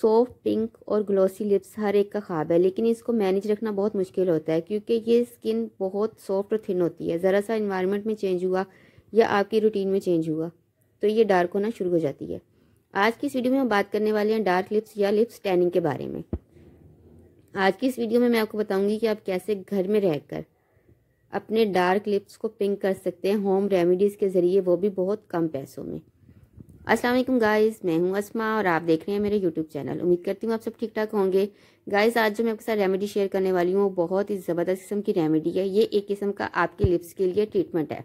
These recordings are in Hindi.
सॉफ्ट पिंक और ग्लॉसी लिप्स हर एक का ख्वाब है लेकिन इसको मैनेज रखना बहुत मुश्किल होता है क्योंकि ये स्किन बहुत सॉफ्ट और थिन होती है ज़रा सा इन्वायरमेंट में चेंज हुआ या आपकी रूटीन में चेंज हुआ तो ये डार्क होना शुरू हो जाती है आज की इस वीडियो में हम बात करने वाले हैं डार्क लिप्स या लिप्स टैनिंग के बारे में आज की इस वीडियो में मैं आपको बताऊंगी कि आप कैसे घर में रहकर अपने डार्क लिप्स को पिंक कर सकते हैं होम रेमेडीज़ के ज़रिए वो भी बहुत कम पैसों में अस्सलाम वालेकुम गाइस मैं हूं अस्मा और आप देख रहे हैं मेरे यूट्यूब चैनल उम्मीद करती हूं आप सब ठीक ठाक होंगे गाइस आज जो मैं आपके साथ रेमेडी शेयर करने वाली हूं वो बहुत ही ज़बरदस्त किस्म की रेमेडी है ये एक किस्म का आपके लिप्स के लिए ट्रीटमेंट है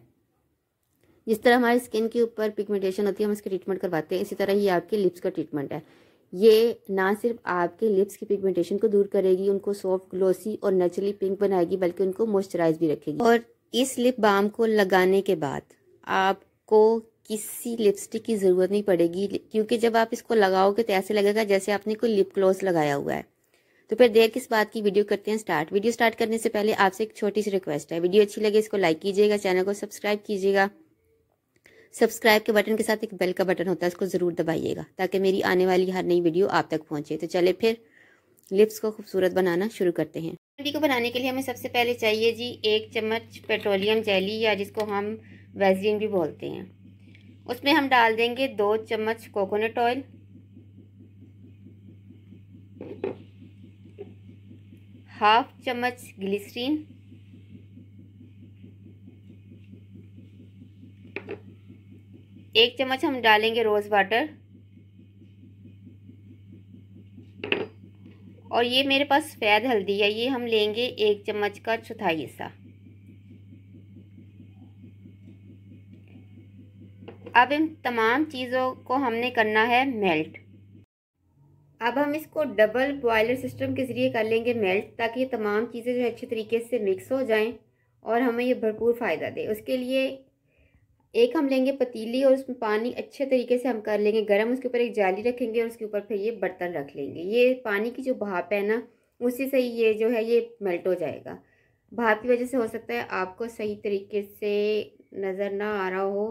जिस तरह हमारी स्किन के ऊपर पिगमेंटेशन होती है हम इसका ट्रीटमेंट करवाते हैं इसी तरह ये आपके लिप्स का ट्रीटमेंट है ये ना सिर्फ आपके लिप्स की पिगमेंटेशन को दूर करेगी उनको सॉफ्ट ग्लोसी और नेचुरली पिंक बनाएगी बल्कि उनको मॉइस्चराइज भी रखेगी और इस लिप बाम को लगाने के बाद आपको किसी लिपस्टिक की ज़रूरत नहीं पड़ेगी क्योंकि जब आप इसको लगाओगे तो ऐसे लगेगा जैसे आपने कोई लिप ग्लॉस लगाया हुआ है तो फिर देर किस बात की वीडियो करते हैं स्टार्ट वीडियो स्टार्ट करने से पहले आपसे एक छोटी सी रिक्वेस्ट है वीडियो अच्छी लगे इसको लाइक कीजिएगा चैनल को सब्सक्राइब कीजिएगा सब्सक्राइब के बटन के साथ एक बेल का बटन होता है उसको ज़रूर दबाइएगा ताकि मेरी आने वाली हर नई वीडियो आप तक पहुँचे तो चले फिर लिप्स को खूबसूरत बनाना शुरू करते हैं रोटी को बनाने के लिए हमें सबसे पहले चाहिए जी एक चम्मच पेट्रोलियम जैली या जिसको हम वेजलिन भी बोलते हैं उसमें हम डाल देंगे दो चम्मच कोकोनट ऑयल हाफ चम्मच ग्लिसरीन एक चम्मच हम डालेंगे रोज़ वाटर और ये मेरे पास फैद हल्दी है ये हम लेंगे एक चम्मच का चौथाई हिस्सा अब इन तमाम चीज़ों को हमने करना है मेल्ट अब हम इसको डबल बॉयलर सिस्टम के ज़रिए कर लेंगे मेल्ट ताकि ये तमाम चीज़ें जो है अच्छे तरीके से मिक्स हो जाएं और हमें ये भरपूर फ़ायदा दे उसके लिए एक हम लेंगे पतीली और उसमें पानी अच्छे तरीके से हम कर लेंगे गर्म उसके ऊपर एक जाली रखेंगे और उसके ऊपर फिर ये बर्तन रख लेंगे ये पानी की जो भाप है ना उसी से ये जो है ये मेल्ट हो जाएगा भाप की वजह से हो सकता है आपको सही तरीके से नज़र ना आ रहा हो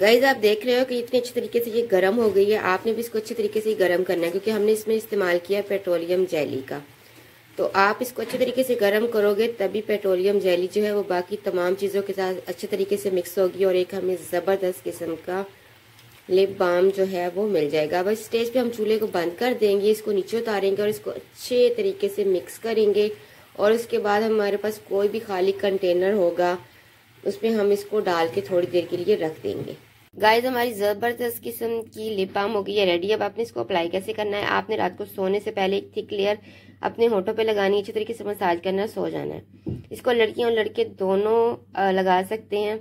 गाइज आप देख रहे हो कि इतने अच्छे तरीके से ये गर्म हो गई है आपने भी इसको अच्छे तरीके से गर्म करना है क्योंकि हमने इसमें इस्तेमाल किया पेट्रोलियम जेली का तो आप इसको अच्छे तरीके से गर्म करोगे तभी पेट्रोलियम जेली जो है वो बाकी तमाम चीज़ों के साथ अच्छे तरीके से मिक्स होगी और एक हमें ज़बरदस्त किस्म का लिप बाम जो है वो मिल जाएगा अब इस स्टेज पे हम चूल्हे को बंद कर देंगे इसको नीचे उतारेंगे और इसको अच्छे तरीके से मिक्स करेंगे और उसके बाद हमारे पास कोई भी खाली कंटेनर होगा उसमें हम इसको डाल के थोड़ी देर के लिए रख देंगे गाइस हमारी ज़बरदस्त किस्म की लिप बाम हो गई है रेडी अब आपने इसको अप्लाई कैसे करना है आपने रात को सोने से पहले एक थिक लेयर अपने होठों पे लगानी है अच्छी तरीके से मसाज करना है सो जाना है इसको लड़कियां और लड़के दोनों लगा सकते हैं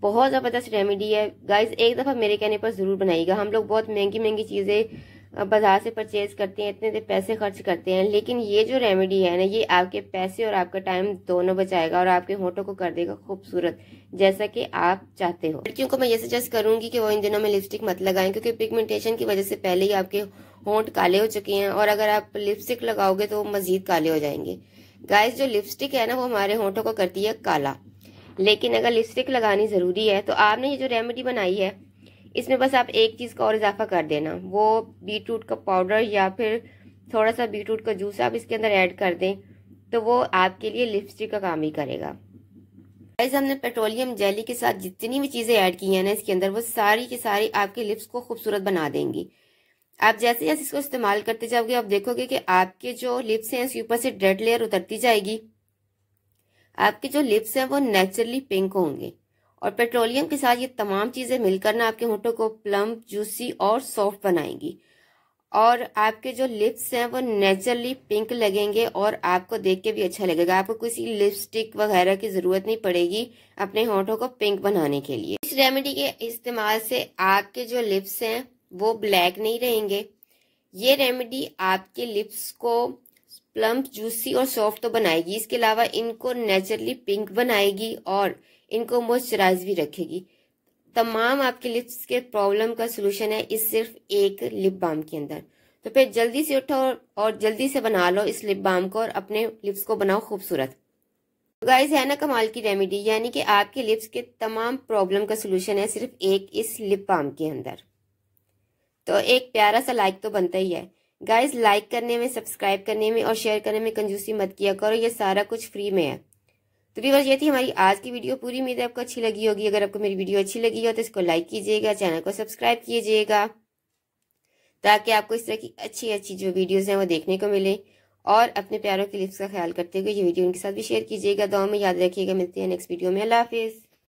बहुत ज़बरदस्त रेमेडी है गाइज एक दफ़ा मेरे कहने पर ज़रूर बनाइएगा हम लोग बहुत महंगी महंगी चीज़ें बाजार से परचेज करते हैं इतने पैसे खर्च करते हैं लेकिन ये जो रेमेडी है ना ये आपके पैसे और आपका टाइम दोनों बचाएगा और आपके होठों को कर देगा खूबसूरत जैसा कि आप चाहते हो लड़कियों को मैं ये सजेस्ट करूंगी कि वो इन दिनों में लिपस्टिक मत लगाएं क्योंकि पिगमेंटेशन की वजह से पहले ही आपके होंठ काले हो चुके हैं और अगर आप लिपस्टिक लगाओगे तो वो मजीद काले हो जाएंगे गाइस जो लिपस्टिक है ना वो हमारे होठों को करती है काला लेकिन अगर लिपस्टिक लगानी जरूरी है तो आपने ये जो रेमेडी बनाई है इसमें बस आप एक चीज़ का और इजाफा कर देना वो बीट रूट का पाउडर या फिर थोड़ा सा बीट रूट का जूस आप इसके अंदर ऐड कर दें तो वो आपके लिए लिपस्टिक का काम ही करेगा गाइस हमने पेट्रोलियम जेली के साथ जितनी भी चीज़ें ऐड की हैं ना इसके अंदर वो सारी की सारी आपके लिप्स को खूबसूरत बना देंगी आप जैसे जैसे इसको इस्तेमाल करते जाओगे आप देखोगे कि आपके जो लिप्स हैं इसके ऊपर से डेड लेयर उतरती जाएगी आपके जो लिप्स हैं वो नेचुरली पिंक होंगे और पेट्रोलियम के साथ ये तमाम चीज़ें मिलकर ना आपके होठों को प्लम्प जूसी और सॉफ्ट बनाएंगी और आपके जो लिप्स हैं वो नेचुरली पिंक लगेंगे और आपको देख के भी अच्छा लगेगा आपको किसी लिपस्टिक वगैरह की ज़रूरत नहीं पड़ेगी अपने होठों को पिंक बनाने के लिए इस रेमेडी के इस्तेमाल से आपके जो लिप्स हैं वो ब्लैक नहीं रहेंगे ये रेमेडी आपके लिप्स को प्लम्प जूसी और सॉफ्ट तो बनाएगी इसके अलावा इनको नेचुरली पिंक बनाएगी और इनको मॉइस्चराइज भी रखेगी तमाम आपके लिप्स के प्रॉब्लम का सोल्यूशन है इस सिर्फ एक लिप बाम के अंदर तो फिर जल्दी से उठो और जल्दी से बना लो इस लिप बाम को और अपने लिप्स को बनाओ खूबसूरत गाइज तो है ना कमाल की रेमेडी यानी कि आपके लिप्स के तमाम प्रॉब्लम का सोल्यूशन है सिर्फ एक इस लिप बाम के अंदर तो एक प्यारा सा लाइक तो बनता ही है गाइज लाइक करने में सब्सक्राइब करने में और शेयर करने में कंजूसी मत किया करो ये सारा कुछ फ्री में है तो व्यूवर्स ये थी हमारी आज की वीडियो पूरी उम्मीद है आपको अच्छी लगी होगी अगर आपको मेरी वीडियो अच्छी लगी हो तो इसको लाइक कीजिएगा चैनल को सब्सक्राइब कीजिएगा ताकि आपको इस तरह की अच्छी अच्छी जो वीडियोज़ हैं वो देखने को मिले और अपने प्यारों के लिप्स का ख्याल करते हुए ये वीडियो उनके साथ भी शेयर कीजिएगा गाँव में याद रखिएगा मिलते हैं नेक्स्ट वीडियो में अल्लाह हाफिज़